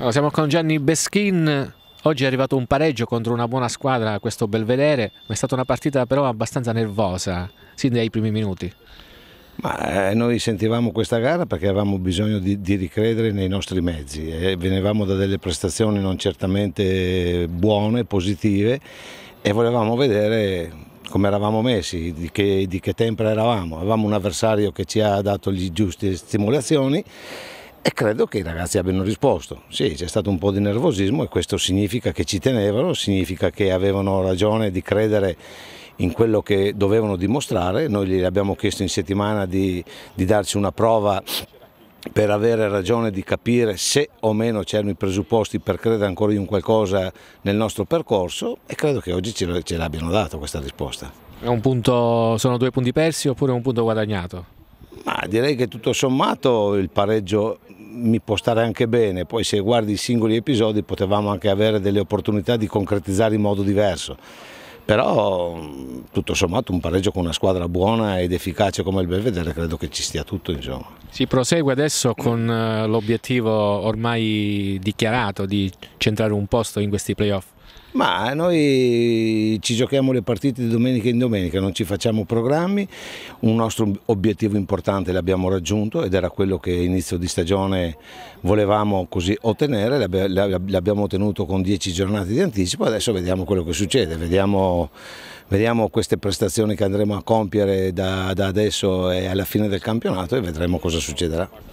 Allora, siamo con Gianni Beschin. Oggi è arrivato un pareggio contro una buona squadra, a questo Belvedere, ma è stata una partita però abbastanza nervosa, sin dai primi minuti. Ma, eh, noi sentivamo questa gara perché avevamo bisogno di, di ricredere nei nostri mezzi e venivamo da delle prestazioni non certamente buone, positive e volevamo vedere come eravamo messi, di che, di che tempo eravamo. Avevamo un avversario che ci ha dato le giuste stimolazioni e credo che i ragazzi abbiano risposto, sì c'è stato un po' di nervosismo e questo significa che ci tenevano, significa che avevano ragione di credere in quello che dovevano dimostrare, noi gli abbiamo chiesto in settimana di, di darci una prova per avere ragione di capire se o meno c'erano i presupposti per credere ancora in qualcosa nel nostro percorso e credo che oggi ce l'abbiano dato questa risposta. Punto, sono due punti persi oppure un punto guadagnato? Ah, direi che tutto sommato il pareggio mi può stare anche bene, poi se guardi i singoli episodi potevamo anche avere delle opportunità di concretizzare in modo diverso, però mm, tutto sommato un pareggio con una squadra buona ed efficace come il Belvedere credo che ci stia tutto insomma. Si prosegue adesso con eh, l'obiettivo ormai dichiarato di centrare un posto in questi playoff? Ma noi ci giochiamo le partite di domenica in domenica, non ci facciamo programmi, un nostro obiettivo importante l'abbiamo raggiunto ed era quello che inizio di stagione volevamo così ottenere, l'abbiamo ottenuto con 10 giornate di anticipo, adesso vediamo quello che succede, vediamo, vediamo queste prestazioni che andremo a compiere da, da adesso e alla fine del campionato e vedremo cosa succederà.